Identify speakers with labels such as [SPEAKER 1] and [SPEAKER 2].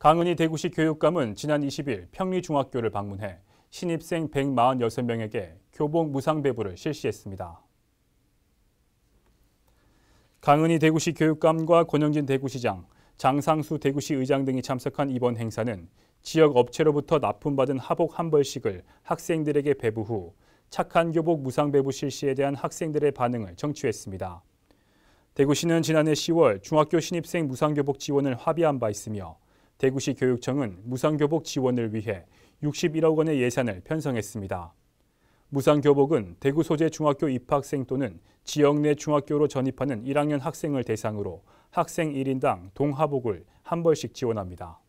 [SPEAKER 1] 강은희 대구시 교육감은 지난 20일 평리중학교를 방문해 신입생 146명에게 교복 무상 배부를 실시했습니다. 강은희 대구시 교육감과 권영진 대구시장, 장상수 대구시 의장 등이 참석한 이번 행사는 지역 업체로부터 납품받은 하복 한 벌씩을 학생들에게 배부 후 착한 교복 무상 배부 실시에 대한 학생들의 반응을 청취했습니다. 대구시는 지난해 10월 중학교 신입생 무상 교복 지원을 합의한 바 있으며 대구시 교육청은 무상교복 지원을 위해 61억 원의 예산을 편성했습니다. 무상교복은 대구 소재 중학교 입학생 또는 지역 내 중학교로 전입하는 1학년 학생을 대상으로 학생 1인당 동하복을 한 벌씩 지원합니다.